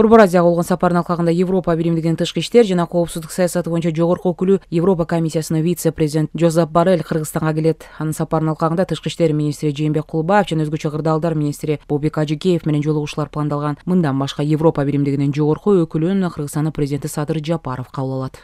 борбор азияга болгон сапарынын алкагында европа биримдигинин тышкы иштер жана коопсуздук саясаты боюнча жогорку өкүлү европа комиссиясынын вице президент Жозеп барель кыргызстанга келет анын сапарынын алкагында тышкы иштер министри жээнбек кулубаев жана өзгөчө кырдаалдар министри болбек ажыкеев менен жолугушуулар пландалган мындан башка европа биримдигинин жогорку өкүлүн кыргызстандын президенти садыр жапаров кабыл алат